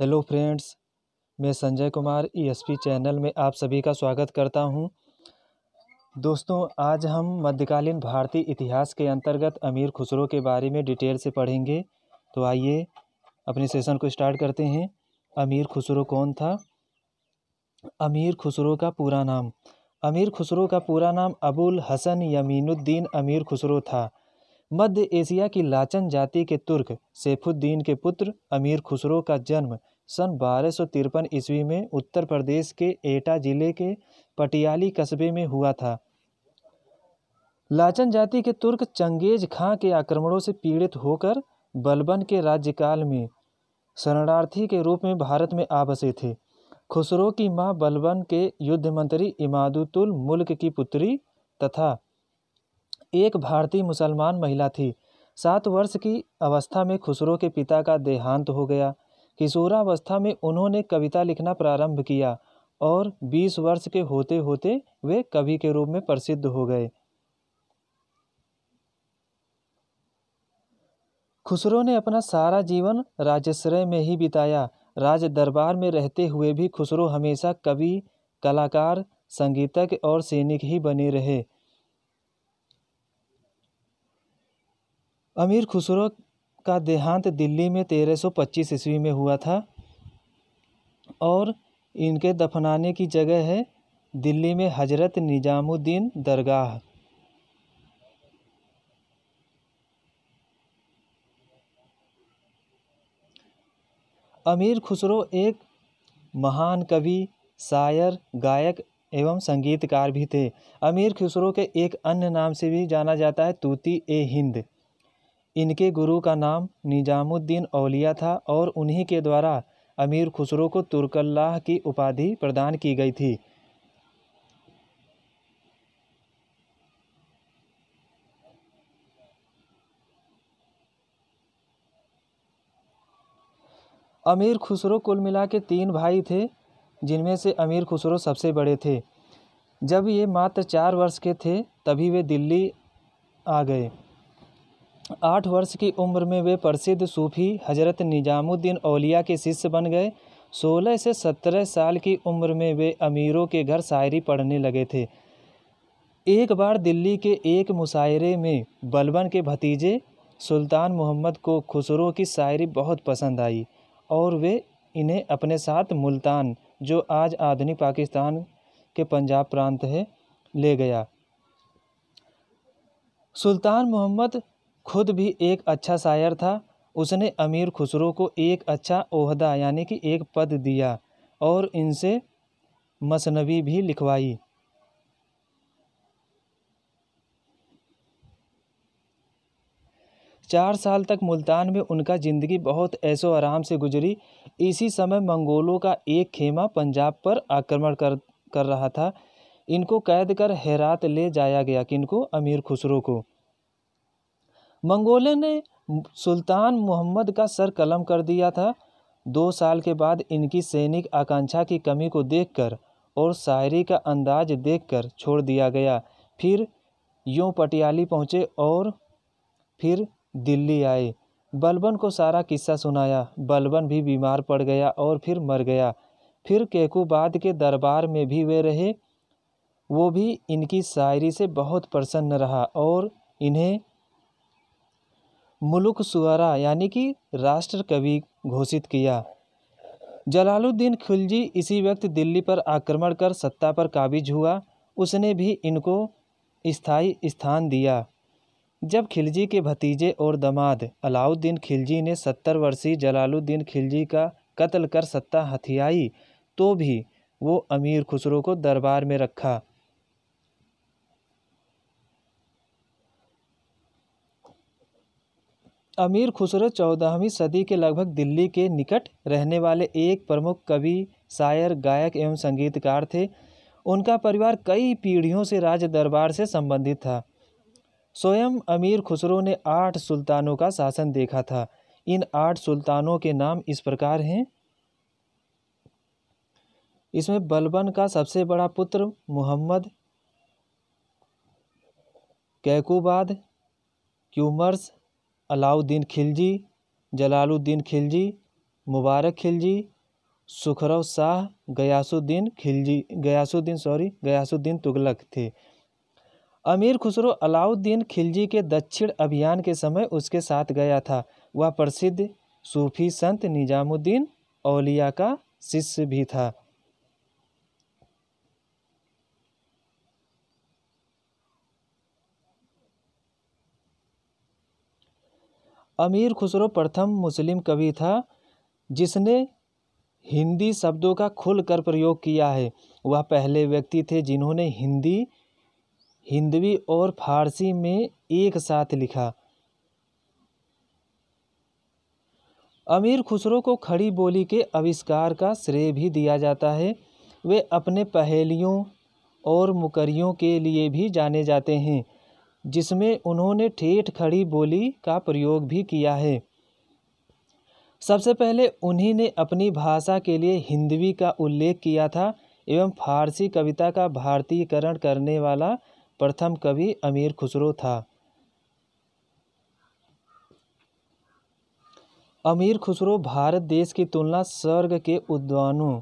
hello friends मैं Sanjay Kumar ESP e channel में आप सभी का स्वागत करता हूं दोस्तों आज हम मध्यकालीन भारतीय इतिहास के अंतर्गत अमीर खुसरो के बारे में डिटेल से पढ़ेंगे तो आइए अपने सेशन को स्टार्ट करते हैं अमीर खुसरो कौन था अमीर खुसरो का पूरा नाम अमीर खुसरो का पूरा नाम अबुल हसन यमीनुद्दीन अमीर खुसरो था मध्य एशिया की लाचन जाति के तुर्क सैफुद्दीन के पुत्र अमीर खुसरो का जन्म सन बारह सौ तिरपन ईस्वी में उत्तर प्रदेश के एटा जिले के पटियाली कस्बे में हुआ था लाचन जाति के तुर्क चंगेज खां के आक्रमणों से पीड़ित होकर बलबन के राज्यकाल में शरणार्थी के रूप में भारत में आ बसे थे खुसरो की मां बलबन के युद्ध मंत्री इमादुतुल मुल्क की पुत्री तथा एक भारतीय मुसलमान महिला थी सात वर्ष की अवस्था में खुसरो के पिता का देहांत हो गया किशोरावस्था में उन्होंने कविता लिखना प्रारंभ किया और बीस वर्ष के होते होते वे कवि के रूप में प्रसिद्ध हो गए खुसरो ने अपना सारा जीवन राजश्रय में ही बिताया राज दरबार में रहते हुए भी खुसरो हमेशा कवि कलाकार संगीतक और सैनिक ही बने रहे अमीर खुसरो का देहांत दिल्ली में 1325 ईस्वी में हुआ था और इनके दफनाने की जगह है दिल्ली में हजरत निजामुद्दीन दरगाह अमीर खुसरो एक महान कवि शायर गायक एवं संगीतकार भी थे अमीर खुसरो के एक अन्य नाम से भी जाना जाता है तूती ए हिंद इनके गुरु का नाम निजामुद्दीन औलिया था और उन्हीं के द्वारा अमीर खुसरो को तुर्कल्लाह की उपाधि प्रदान की गई थी अमीर खुसरो कुल मिला के तीन भाई थे जिनमें से अमीर खुसरो सबसे बड़े थे जब ये मात्र चार वर्ष के थे तभी वे दिल्ली आ गए आठ वर्ष की उम्र में वे प्रसिद्ध सूफी हजरत निजामुद्दीन औलिया के शिष्य बन गए सोलह से सत्रह साल की उम्र में वे अमीरों के घर शायरी पढ़ने लगे थे एक बार दिल्ली के एक मुशायरे में बलबन के भतीजे सुल्तान मोहम्मद को खुसरो की शायरी बहुत पसंद आई और वे इन्हें अपने साथ मुल्तान जो आज आधुनिक पाकिस्तान के पंजाब प्रांत है ले गया सुल्तान मोहम्मद खुद भी एक अच्छा शायर था उसने अमीर खुसरो को एक अच्छा ओहदा यानी कि एक पद दिया और इनसे मसनवी भी लिखवाई चार साल तक मुल्तान में उनका ज़िंदगी बहुत ऐसो आराम से गुजरी इसी समय मंगोलों का एक खेमा पंजाब पर आक्रमण कर कर रहा था इनको कैद कर हैरात ले जाया गया किनको अमीर खुसरो को मंगोलों ने सुल्तान मोहम्मद का सर कलम कर दिया था दो साल के बाद इनकी सैनिक आकांक्षा की कमी को देखकर और शायरी का अंदाज देखकर छोड़ दिया गया फिर यूँ पटियाली पहुँचे और फिर दिल्ली आए बलबन को सारा किस्सा सुनाया बलबन भी बीमार पड़ गया और फिर मर गया फिर केकुबाद के दरबार में भी वे रहे वो भी इनकी शायरी से बहुत प्रसन्न रहा और इन्हें मुलुक सुअरा यानी कि राष्ट्र कवि घोषित किया जलालुद्दीन खिलजी इसी वक्त दिल्ली पर आक्रमण कर सत्ता पर काबिज हुआ उसने भी इनको स्थायी स्थान दिया जब खिलजी के भतीजे और दमाद अलाउद्दीन खिलजी ने सत्तर वर्षीय जलालुद्दीन खिलजी का कत्ल कर सत्ता हथियाई तो भी वो अमीर खुसरो को दरबार में रखा अमीर खुसरो चौदहवीं सदी के लगभग दिल्ली के निकट रहने वाले एक प्रमुख कवि शायर गायक एवं संगीतकार थे उनका परिवार कई पीढ़ियों से राज दरबार से संबंधित था स्वयं अमीर खुसरो ने आठ सुल्तानों का शासन देखा था इन आठ सुल्तानों के नाम इस प्रकार हैं इसमें बलबन का सबसे बड़ा पुत्र मोहम्मद कैकुबाद क्यूमर्स अलाउद्दीन खिलजी जलालुद्दीन खिलजी मुबारक खिलजी सुखरव शाह गयासुद्दीन खिलजी गयासुद्दीन सॉरी गयासुद्दीन तुगलक थे अमीर खुसरो अलाउद्दीन खिलजी के दक्षिण अभियान के समय उसके साथ गया था वह प्रसिद्ध सूफी संत निजामुद्दीन औलिया का शिष्य भी था अमीर खुसरो प्रथम मुस्लिम कवि था जिसने हिंदी शब्दों का खुलकर प्रयोग किया है वह पहले व्यक्ति थे जिन्होंने हिंदी हिंदवी और फारसी में एक साथ लिखा अमीर खुसरो को खड़ी बोली के आविष्कार का श्रेय भी दिया जाता है वे अपने पहेलियों और मुकरियों के लिए भी जाने जाते हैं जिसमें उन्होंने ठेठ खड़ी बोली का प्रयोग भी किया है सबसे पहले उन्हीं ने अपनी भाषा के लिए हिंदवी का उल्लेख किया था एवं फारसी कविता का भारतीयकरण करने वाला प्रथम कवि अमीर खुसरो था अमीर खुसरो भारत देश की तुलना स्वर्ग के उद्यानों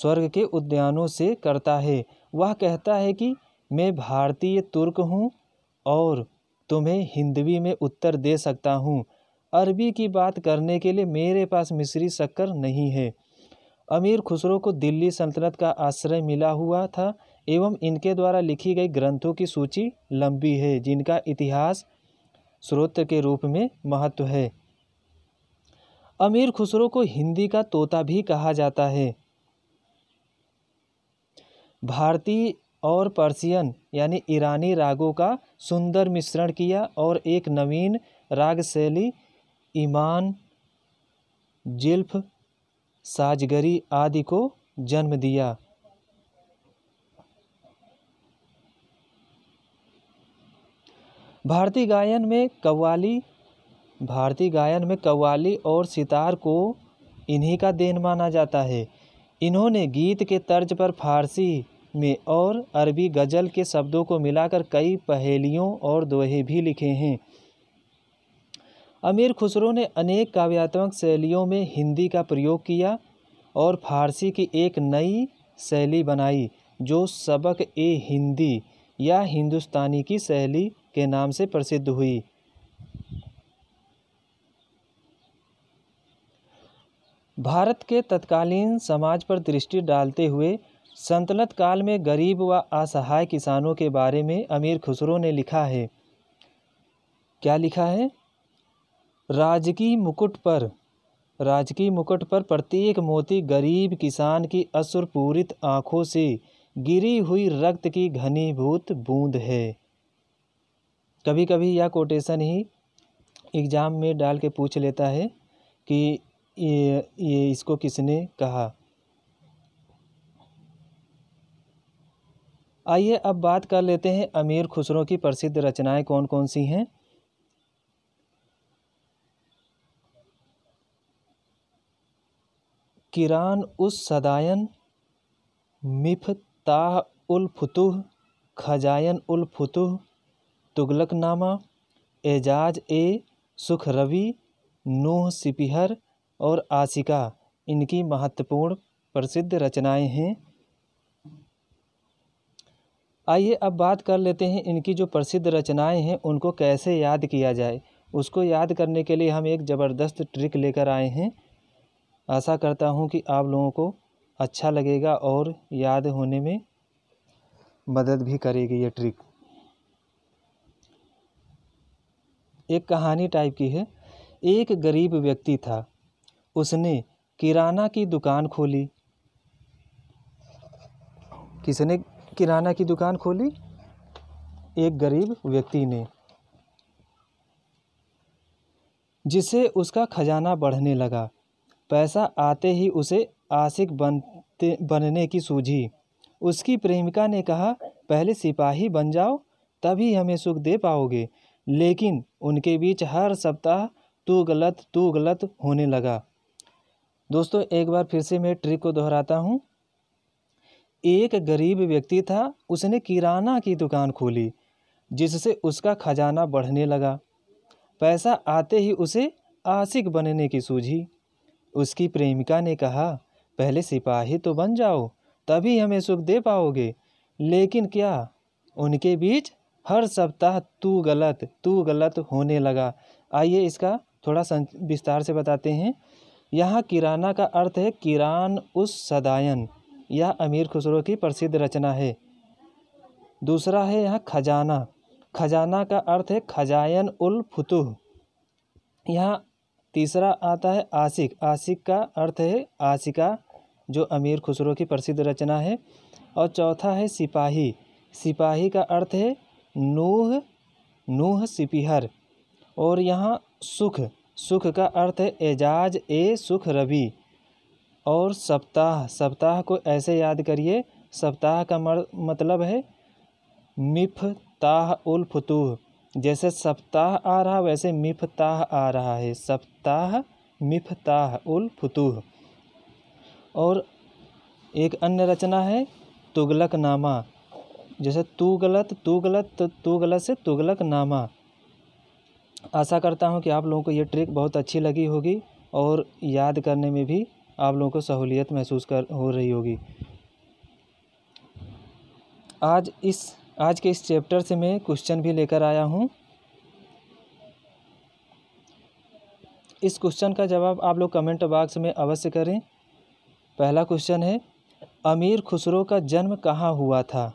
स्वर्ग के उद्यानों से करता है वह कहता है कि मैं भारतीय तुर्क हूँ और तुम्हें हिंदवी में उत्तर दे सकता हूँ अरबी की बात करने के लिए मेरे पास मिस्री शक्कर नहीं है अमीर खुसरो को दिल्ली सल्तनत का आश्रय मिला हुआ था एवं इनके द्वारा लिखी गई ग्रंथों की सूची लंबी है जिनका इतिहास स्रोत के रूप में महत्व है अमीर खुसरो को हिंदी का तोता भी कहा जाता है भारतीय और पर्सियन यानी ईरानी रागों का सुंदर मिश्रण किया और एक नवीन राग शैली ईमान जिल्फ साजगरी आदि को जन्म दिया भारतीय गायन में कव्वाली भारतीय गायन में कव्वाली और सितार को इन्हीं का देन माना जाता है इन्होंने गीत के तर्ज पर फारसी में और अरबी गज़ल के शब्दों को मिलाकर कई पहेलियों और दोहे भी लिखे हैं अमीर खुसरो ने अनेक काव्यात्मक शैलियों में हिंदी का प्रयोग किया और फारसी की एक नई शैली बनाई जो सबक ए हिंदी या हिंदुस्तानी की शैली के नाम से प्रसिद्ध हुई भारत के तत्कालीन समाज पर दृष्टि डालते हुए संतनत काल में गरीब व असहाय किसानों के बारे में अमीर खुसरो ने लिखा है क्या लिखा है राजकीय मुकुट पर राजकीय मुकुट पर प्रत्येक मोती गरीब किसान की असुरपूरित आँखों से गिरी हुई रक्त की घनीभूत बूंद है कभी कभी यह कोटेशन ही एग्ज़ाम में डाल के पूछ लेता है कि ये, ये इसको किसने कहा आइए अब बात कर लेते हैं अमीर खुसरो की प्रसिद्ध रचनाएं कौन कौन सी हैं किरान उस सदायन ताह उल फुतुह खजायन उल फुतुह तुगलक नामा एजाज ए सुख रवि नूह सिपिहर और आशिका इनकी महत्वपूर्ण प्रसिद्ध रचनाएं हैं आइए अब बात कर लेते हैं इनकी जो प्रसिद्ध रचनाएं हैं उनको कैसे याद किया जाए उसको याद करने के लिए हम एक ज़बरदस्त ट्रिक लेकर आए हैं आशा करता हूँ कि आप लोगों को अच्छा लगेगा और याद होने में मदद भी करेगी ये ट्रिक एक कहानी टाइप की है एक गरीब व्यक्ति था उसने किराना की दुकान खोली किसने किराना की दुकान खोली एक गरीब व्यक्ति ने जिससे उसका खजाना बढ़ने लगा पैसा आते ही उसे आशिक बनते बनने की सूझी उसकी प्रेमिका ने कहा पहले सिपाही बन जाओ तभी हमें सुख दे पाओगे लेकिन उनके बीच हर सप्ताह तू गलत तू गलत होने लगा दोस्तों एक बार फिर से मैं ट्रिक को दोहराता हूँ एक गरीब व्यक्ति था उसने किराना की दुकान खोली जिससे उसका खजाना बढ़ने लगा पैसा आते ही उसे आशिक बनने की सूझी उसकी प्रेमिका ने कहा पहले सिपाही तो बन जाओ तभी हमें सुख दे पाओगे लेकिन क्या उनके बीच हर सप्ताह तू गलत तू गलत होने लगा आइए इसका थोड़ा विस्तार से बताते हैं यहाँ किराना का अर्थ है किरान उस सदायन यह अमीर खुसरो की प्रसिद्ध रचना है दूसरा है यहाँ खजाना खजाना का अर्थ है खजायन उल फुतुह यहाँ तीसरा आता है आशिक आशिक का अर्थ है आशिका जो अमीर खुसरो की प्रसिद्ध रचना है और चौथा है सिपाही सिपाही का अर्थ है नूह नूह सिपिहर और यहाँ सुख सुख का अर्थ है एजाज ए सुख रवि और सप्ताह सप्ताह को ऐसे याद करिए सप्ताह का मतलब है मिफ ताह उल फतूह जैसे सप्ताह आ रहा वैसे मिफ ताह आ रहा है सप्ताह मिफ ताह उल फतूह और एक अन्य रचना है तुगलक नामा जैसे तू गलत तू गलत तो तू गलत से तुगलक नामा आशा करता हूँ कि आप लोगों को ये ट्रिक बहुत अच्छी लगी होगी और याद करने में भी आप लोगों को सहूलियत महसूस कर हो रही होगी आज इस आज के इस चैप्टर से मैं क्वेश्चन भी लेकर आया हूँ इस क्वेश्चन का जवाब आप लोग कमेंट बॉक्स में अवश्य करें पहला क्वेश्चन है अमीर खुसरो का जन्म कहाँ हुआ था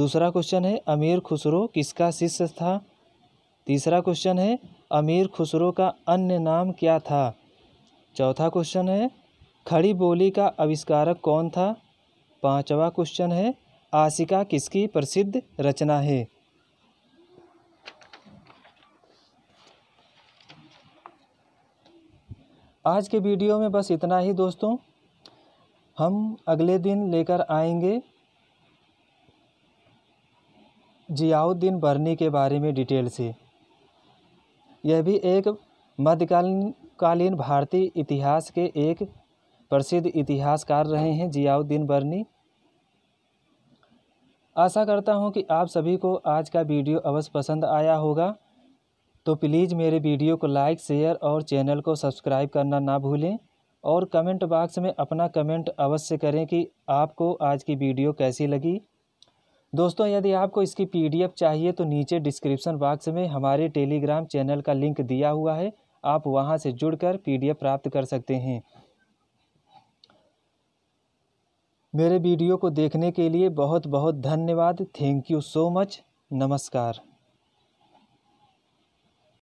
दूसरा क्वेश्चन है अमीर खुसरो किसका शिष्य था तीसरा क्वेश्चन है अमीर खुसरो का अन्य नाम क्या था चौथा क्वेश्चन है खड़ी बोली का आविष्कारक कौन था पांचवा क्वेश्चन है आशिका किसकी प्रसिद्ध रचना है आज के वीडियो में बस इतना ही दोस्तों हम अगले दिन लेकर आएंगे जियाउद्दीन बरनी के बारे में डिटेल से यह भी एक मध्यकालीन कालीन भारतीय इतिहास के एक प्रसिद्ध इतिहासकार रहे हैं जियाउद्दीन बर्नी आशा करता हूं कि आप सभी को आज का वीडियो अवश्य पसंद आया होगा तो प्लीज़ मेरे वीडियो को लाइक शेयर और चैनल को सब्सक्राइब करना ना भूलें और कमेंट बॉक्स में अपना कमेंट अवश्य करें कि आपको आज की वीडियो कैसी लगी दोस्तों यदि आपको इसकी पीडीएफ चाहिए तो नीचे डिस्क्रिप्शन बॉक्स में हमारे टेलीग्राम चैनल का लिंक दिया हुआ है आप वहाँ से जुड़कर पीडीएफ प्राप्त कर सकते हैं मेरे वीडियो को देखने के लिए बहुत बहुत धन्यवाद थैंक यू सो मच नमस्कार